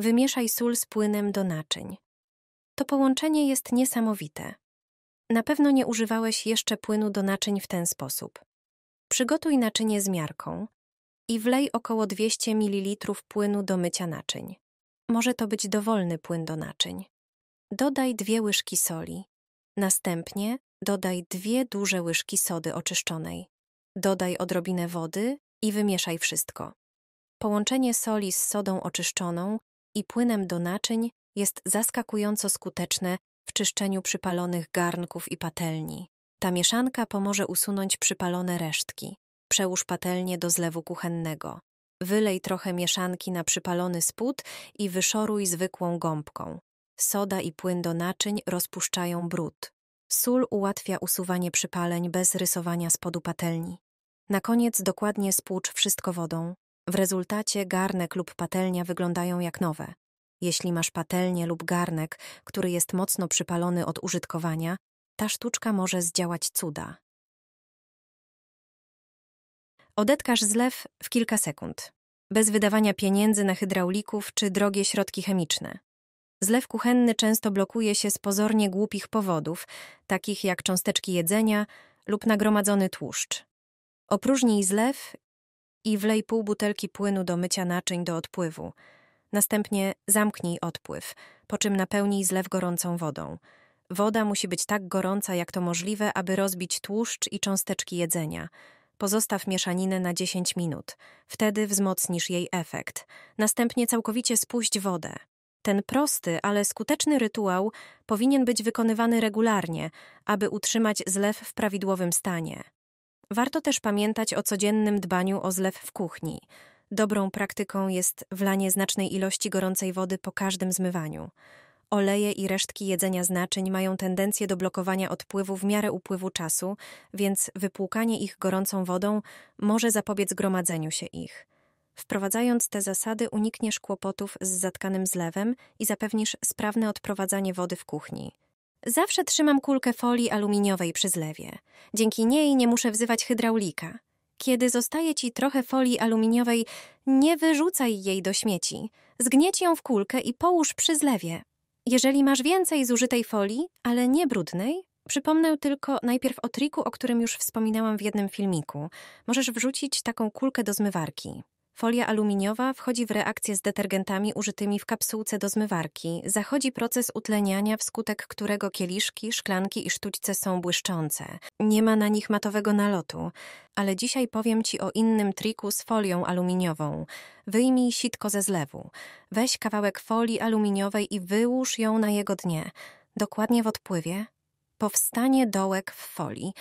Wymieszaj sól z płynem do naczyń. To połączenie jest niesamowite. Na pewno nie używałeś jeszcze płynu do naczyń w ten sposób. Przygotuj naczynie z miarką i wlej około 200 ml płynu do mycia naczyń. Może to być dowolny płyn do naczyń. Dodaj dwie łyżki soli. Następnie dodaj dwie duże łyżki sody oczyszczonej. Dodaj odrobinę wody i wymieszaj wszystko. Połączenie soli z sodą oczyszczoną i płynem do naczyń jest zaskakująco skuteczne w czyszczeniu przypalonych garnków i patelni. Ta mieszanka pomoże usunąć przypalone resztki. Przełóż patelnię do zlewu kuchennego. Wylej trochę mieszanki na przypalony spód i wyszoruj zwykłą gąbką. Soda i płyn do naczyń rozpuszczają brud. Sól ułatwia usuwanie przypaleń bez rysowania spodu patelni. Na koniec dokładnie spłucz wszystko wodą. W rezultacie garnek lub patelnia wyglądają jak nowe. Jeśli masz patelnię lub garnek, który jest mocno przypalony od użytkowania, ta sztuczka może zdziałać cuda. Odetkasz zlew w kilka sekund, bez wydawania pieniędzy na hydraulików czy drogie środki chemiczne. Zlew kuchenny często blokuje się z pozornie głupich powodów, takich jak cząsteczki jedzenia lub nagromadzony tłuszcz. Opróżnij zlew i wlej pół butelki płynu do mycia naczyń do odpływu. Następnie zamknij odpływ, po czym napełnij zlew gorącą wodą. Woda musi być tak gorąca, jak to możliwe, aby rozbić tłuszcz i cząsteczki jedzenia. Pozostaw mieszaninę na 10 minut. Wtedy wzmocnisz jej efekt. Następnie całkowicie spuść wodę. Ten prosty, ale skuteczny rytuał powinien być wykonywany regularnie, aby utrzymać zlew w prawidłowym stanie. Warto też pamiętać o codziennym dbaniu o zlew w kuchni. Dobrą praktyką jest wlanie znacznej ilości gorącej wody po każdym zmywaniu. Oleje i resztki jedzenia z naczyń mają tendencję do blokowania odpływu w miarę upływu czasu, więc wypłukanie ich gorącą wodą może zapobiec gromadzeniu się ich. Wprowadzając te zasady unikniesz kłopotów z zatkanym zlewem i zapewnisz sprawne odprowadzanie wody w kuchni. Zawsze trzymam kulkę folii aluminiowej przy zlewie. Dzięki niej nie muszę wzywać hydraulika. Kiedy zostaje ci trochę folii aluminiowej, nie wyrzucaj jej do śmieci. Zgnieć ją w kulkę i połóż przy zlewie. Jeżeli masz więcej zużytej folii, ale nie brudnej, przypomnę tylko najpierw o triku, o którym już wspominałam w jednym filmiku. Możesz wrzucić taką kulkę do zmywarki. Folia aluminiowa wchodzi w reakcję z detergentami użytymi w kapsułce do zmywarki. Zachodzi proces utleniania, wskutek którego kieliszki, szklanki i sztućce są błyszczące. Nie ma na nich matowego nalotu, ale dzisiaj powiem Ci o innym triku z folią aluminiową. Wyjmij sitko ze zlewu. Weź kawałek folii aluminiowej i wyłóż ją na jego dnie. Dokładnie w odpływie powstanie dołek w folii.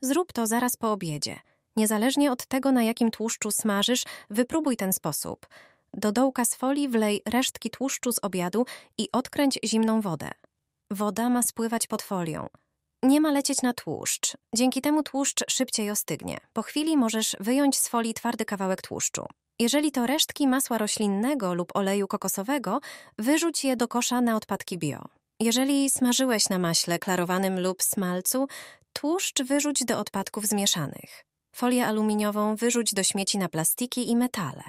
Zrób to zaraz po obiedzie. Niezależnie od tego, na jakim tłuszczu smażysz, wypróbuj ten sposób. Do dołka z folii wlej resztki tłuszczu z obiadu i odkręć zimną wodę. Woda ma spływać pod folią. Nie ma lecieć na tłuszcz. Dzięki temu tłuszcz szybciej ostygnie. Po chwili możesz wyjąć z folii twardy kawałek tłuszczu. Jeżeli to resztki masła roślinnego lub oleju kokosowego, wyrzuć je do kosza na odpadki bio. Jeżeli smażyłeś na maśle klarowanym lub smalcu, tłuszcz wyrzuć do odpadków zmieszanych. Folię aluminiową wyrzuć do śmieci na plastiki i metale.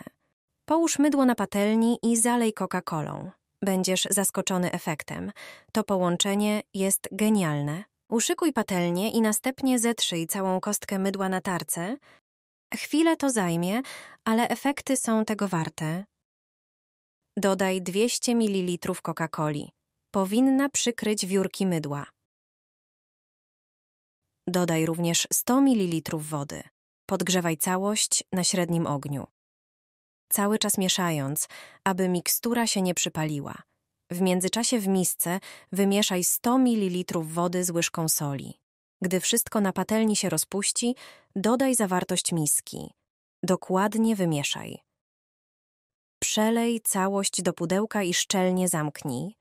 Połóż mydło na patelni i zalej Coca-Colą. Będziesz zaskoczony efektem. To połączenie jest genialne. Uszykuj patelnię i następnie zetrzyj całą kostkę mydła na tarce. Chwilę to zajmie, ale efekty są tego warte. Dodaj 200 ml Coca-Coli. Powinna przykryć wiórki mydła. Dodaj również 100 ml wody. Podgrzewaj całość na średnim ogniu. Cały czas mieszając, aby mikstura się nie przypaliła. W międzyczasie w misce wymieszaj 100 ml wody z łyżką soli. Gdy wszystko na patelni się rozpuści, dodaj zawartość miski. Dokładnie wymieszaj. Przelej całość do pudełka i szczelnie zamknij.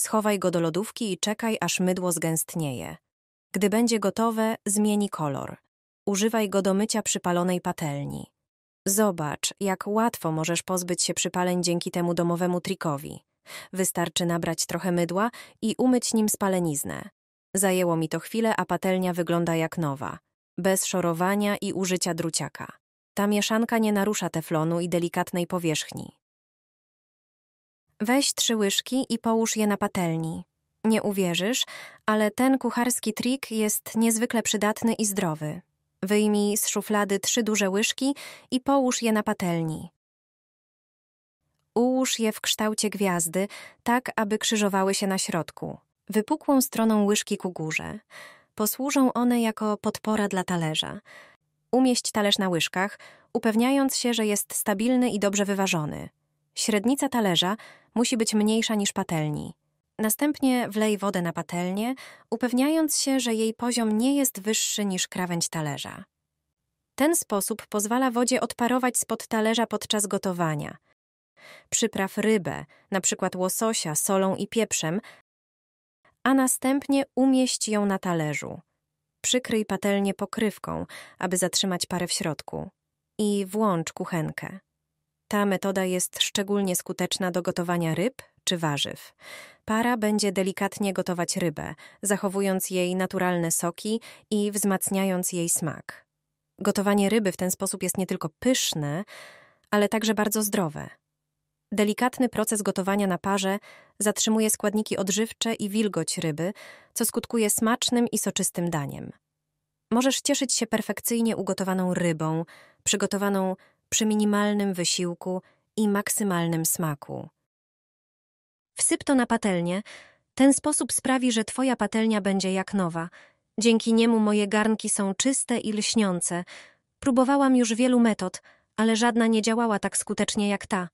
Schowaj go do lodówki i czekaj, aż mydło zgęstnieje. Gdy będzie gotowe, zmieni kolor. Używaj go do mycia przypalonej patelni. Zobacz, jak łatwo możesz pozbyć się przypaleń dzięki temu domowemu trikowi. Wystarczy nabrać trochę mydła i umyć nim spaleniznę. Zajęło mi to chwilę, a patelnia wygląda jak nowa, bez szorowania i użycia druciaka. Ta mieszanka nie narusza teflonu i delikatnej powierzchni. Weź trzy łyżki i połóż je na patelni. Nie uwierzysz, ale ten kucharski trik jest niezwykle przydatny i zdrowy. Wyjmij z szuflady trzy duże łyżki i połóż je na patelni. Ułóż je w kształcie gwiazdy, tak aby krzyżowały się na środku, wypukłą stroną łyżki ku górze. Posłużą one jako podpora dla talerza. Umieść talerz na łyżkach, upewniając się, że jest stabilny i dobrze wyważony. Średnica talerza musi być mniejsza niż patelni. Następnie wlej wodę na patelnię, upewniając się, że jej poziom nie jest wyższy niż krawędź talerza. Ten sposób pozwala wodzie odparować spod talerza podczas gotowania. Przypraw rybę, np. łososia, solą i pieprzem, a następnie umieść ją na talerzu. Przykryj patelnię pokrywką, aby zatrzymać parę w środku. I włącz kuchenkę. Ta metoda jest szczególnie skuteczna do gotowania ryb, czy warzyw. Para będzie delikatnie gotować rybę, zachowując jej naturalne soki i wzmacniając jej smak. Gotowanie ryby w ten sposób jest nie tylko pyszne, ale także bardzo zdrowe. Delikatny proces gotowania na parze zatrzymuje składniki odżywcze i wilgoć ryby, co skutkuje smacznym i soczystym daniem. Możesz cieszyć się perfekcyjnie ugotowaną rybą, przygotowaną przy minimalnym wysiłku i maksymalnym smaku. Wsyp to na patelnię. Ten sposób sprawi, że twoja patelnia będzie jak nowa. Dzięki niemu moje garnki są czyste i lśniące. Próbowałam już wielu metod, ale żadna nie działała tak skutecznie jak ta.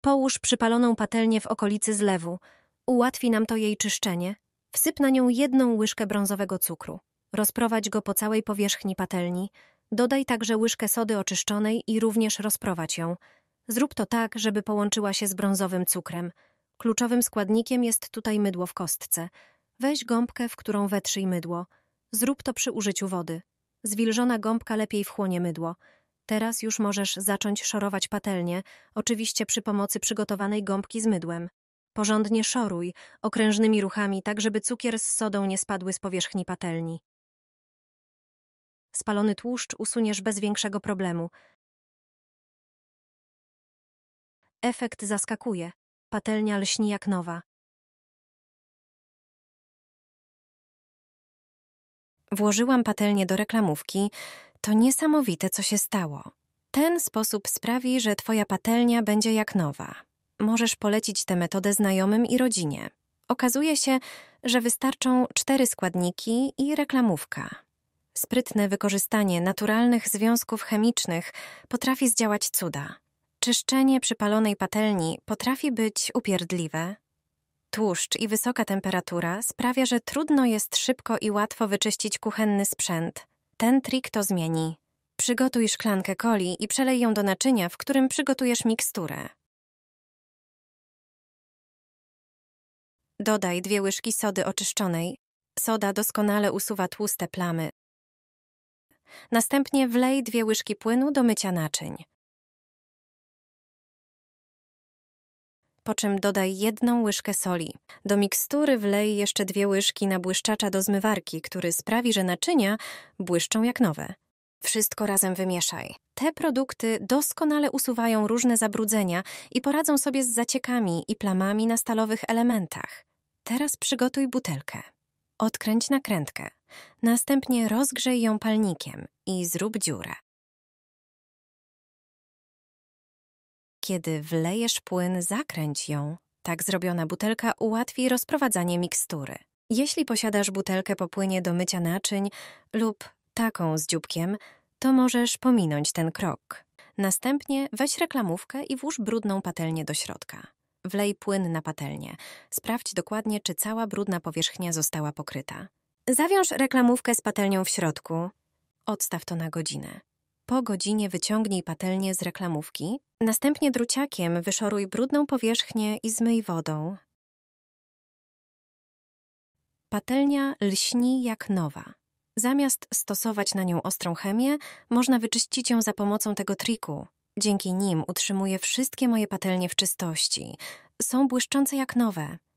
Połóż przypaloną patelnię w okolicy zlewu. Ułatwi nam to jej czyszczenie. Wsyp na nią jedną łyżkę brązowego cukru. Rozprowadź go po całej powierzchni patelni. Dodaj także łyżkę sody oczyszczonej i również rozprowadź ją. Zrób to tak, żeby połączyła się z brązowym cukrem. Kluczowym składnikiem jest tutaj mydło w kostce. Weź gąbkę, w którą wetrzyj mydło. Zrób to przy użyciu wody. Zwilżona gąbka lepiej wchłonie mydło. Teraz już możesz zacząć szorować patelnię, oczywiście przy pomocy przygotowanej gąbki z mydłem. Porządnie szoruj, okrężnymi ruchami, tak żeby cukier z sodą nie spadły z powierzchni patelni. Spalony tłuszcz usuniesz bez większego problemu. Efekt zaskakuje. Patelnia lśni jak nowa. Włożyłam patelnię do reklamówki. To niesamowite, co się stało. Ten sposób sprawi, że twoja patelnia będzie jak nowa. Możesz polecić tę metodę znajomym i rodzinie. Okazuje się, że wystarczą cztery składniki i reklamówka. Sprytne wykorzystanie naturalnych związków chemicznych potrafi zdziałać cuda. Czyszczenie przypalonej patelni potrafi być upierdliwe. Tłuszcz i wysoka temperatura sprawia, że trudno jest szybko i łatwo wyczyścić kuchenny sprzęt. Ten trik to zmieni. Przygotuj szklankę coli i przelej ją do naczynia, w którym przygotujesz miksturę. Dodaj dwie łyżki sody oczyszczonej. Soda doskonale usuwa tłuste plamy. Następnie wlej dwie łyżki płynu do mycia naczyń. po czym dodaj jedną łyżkę soli. Do mikstury wlej jeszcze dwie łyżki nabłyszczacza do zmywarki, który sprawi, że naczynia błyszczą jak nowe. Wszystko razem wymieszaj. Te produkty doskonale usuwają różne zabrudzenia i poradzą sobie z zaciekami i plamami na stalowych elementach. Teraz przygotuj butelkę. Odkręć nakrętkę. Następnie rozgrzej ją palnikiem i zrób dziurę. Kiedy wlejesz płyn, zakręć ją. Tak zrobiona butelka ułatwi rozprowadzanie mikstury. Jeśli posiadasz butelkę po płynie do mycia naczyń lub taką z dzióbkiem, to możesz pominąć ten krok. Następnie weź reklamówkę i włóż brudną patelnię do środka. Wlej płyn na patelnię. Sprawdź dokładnie, czy cała brudna powierzchnia została pokryta. Zawiąż reklamówkę z patelnią w środku. Odstaw to na godzinę po godzinie wyciągnij patelnię z reklamówki, następnie druciakiem wyszoruj brudną powierzchnię i zmyj wodą. Patelnia lśni jak nowa. Zamiast stosować na nią ostrą chemię, można wyczyścić ją za pomocą tego triku. Dzięki nim utrzymuję wszystkie moje patelnie w czystości. Są błyszczące jak nowe.